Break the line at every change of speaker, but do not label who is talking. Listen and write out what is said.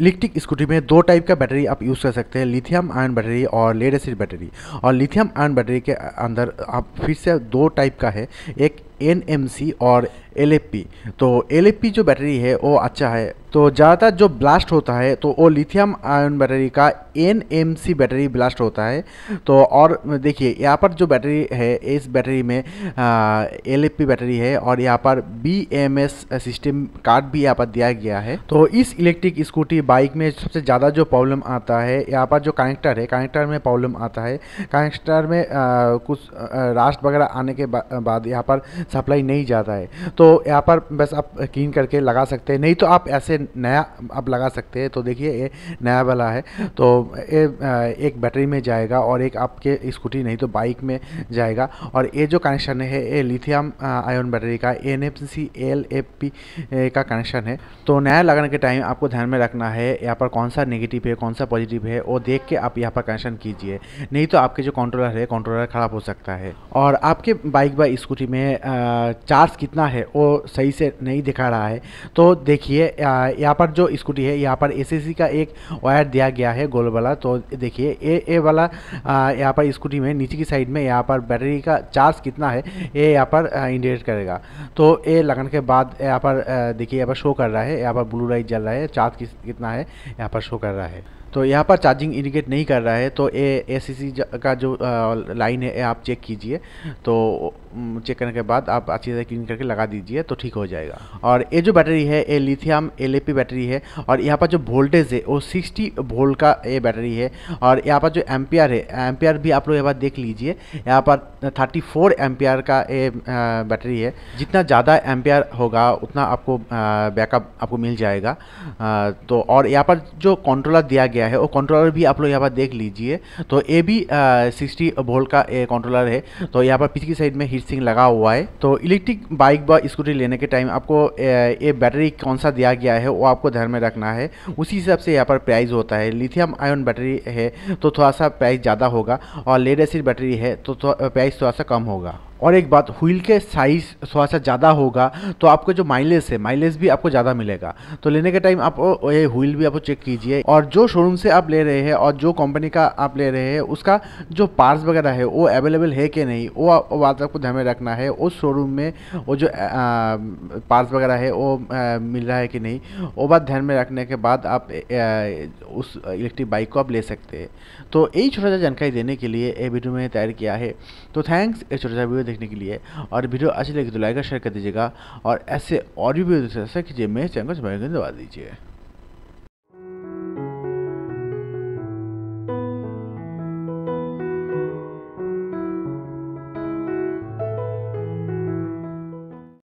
electric scooty में दो type का बैटरी आप यूज़ कर सकते हैं लिथियम आयन बैटरी और लेड एसिड बैटरी और लिथियम आयन बैटरी के अंदर आप फिर से दो टाइप का है एक एन एम सी और एल तो एल जो बैटरी है वो अच्छा है तो ज़्यादातर जो ब्लास्ट होता है तो वो लिथियम आयन बैटरी का N M C battery blast होता है तो और देखिए यहाँ पर जो बैटरी है इस बैटरी में एल बैटरी है और यहाँ पर B M S system card भी यहाँ पर दिया गया है तो इस इलेक्ट्रिक स्कूटी बाइक में सबसे ज़्यादा जो प्रॉब्लम आता है यहाँ पर जो कनेक्टर है कनेक्टर में प्रॉब्लम आता है कनेक्टर में आ, कुछ रास्ट वगैरह आने के बा, बाद यहाँ पर सप्लाई नहीं जाता है तो यहाँ पर बस आप कीन करके लगा सकते हैं नहीं तो आप ऐसे नया आप लगा सकते हैं तो देखिए ये नया वाला है तो ये एक बैटरी में जाएगा और एक आपके स्कूटी नहीं तो बाइक में जाएगा और ये जो कनेक्शन है ये लिथियम आयन बैटरी का N F C L F P का कनेक्शन है तो नया लगाने के टाइम आपको ध्यान में रखना है यहाँ पर कौन सा नेगेटिव है कौन सा पॉजिटिव है वो देख के आप यहाँ पर कनेक्शन कीजिए नहीं तो आपके जो कंट्रोलर है कंट्रोलर ख़राब हो सकता है और आपके बाइक व स्कूटी में चार्ज कितना है वो सही से नहीं दिखा रहा है तो देखिए यहाँ पर जो स्कूटी है यहाँ पर एसीसी का एक वायर दिया गया है गोल वाला तो देखिए ए ए वाला यहाँ पर स्कूटी में नीचे की साइड में यहाँ पर बैटरी का चार्ज कितना है ये यहाँ पर इंडिकेट करेगा तो ये लगाने के बाद यहाँ पर देखिए यहाँ पर शो कर रहा है यहाँ पर ब्लू लाइट जल रहा है चार्ज कितना है यहाँ पर शो कर रहा है तो यहाँ पर चार्जिंग इंडिकेट नहीं कर रहा है तो ए एसीसी का जो लाइन है आप चेक कीजिए तो चेक करने के बाद बाद आप अच्छी तरह क्लीन करके लगा दीजिए तो ठीक हो जाएगा और ये जो बैटरी है ये लिथियम एल बैटरी है और यहाँ पर जो वोल्टेज है वो सिक्सटी वोल्ट का ये बैटरी है और यहाँ पर जो एम्पियर है एम्पियर भी आप लोग यहाँ पर देख लीजिए यहाँ पर थर्टी फोर एम्पियर का ये बैटरी है जितना ज़्यादा एम्पियर होगा उतना आपको बैकअप आपको मिल जाएगा तो और यहाँ पर जो कंट्रोलर दिया गया है वो कंट्रोलर भी आप लोग यहाँ पर देख लीजिए तो ये भी सिक्सटी वोल्ट का कंट्रोलर है तो यहाँ पर पिछली साइड में हीट सिंह लगा हुआ है तो इलेक्ट्रिक बाइक व स्कूटी लेने के टाइम आपको ये बैटरी कौन सा दिया गया है वो आपको ध्यान में रखना है उसी हिसाब से यहाँ पर प्राइस होता है लिथियम आयन बैटरी है तो थोड़ा सा प्राइस ज़्यादा होगा और लेड एसिड बैटरी है तो, तो प्राइस थोड़ा सा कम होगा और एक बात व्हील के साइज़ थोड़ा सा ज़्यादा होगा तो आपको जो माइलेज है माइलेज भी आपको ज़्यादा मिलेगा तो लेने के टाइम आप ये व्हील भी आपको चेक कीजिए और जो शोरूम से आप ले रहे हैं और जो कंपनी का आप ले रहे हैं उसका जो पार्ट्स वगैरह है वो अवेलेबल है कि नहीं वो बात आपको ध्यान में रखना है उस शोरूम में वो जो पार्ट्स वगैरह है वो मिल रहा है कि नहीं वो बात ध्यान में रखने के बाद आप उस इलेक्ट्रिक बाइक को आप ले सकते हैं तो यही छोटा सा जानकारी देने के लिए ये वीडियो मैंने तैयार किया है तो थैंक्स ये छोटा सा वीडियो देखने के लिए और वीडियो अच्छी लगी तो लाइक और शेयर कर दीजिएगा और ऐसे और भी वीडियो से कीजिए मेरे चैनल को दबा दीजिए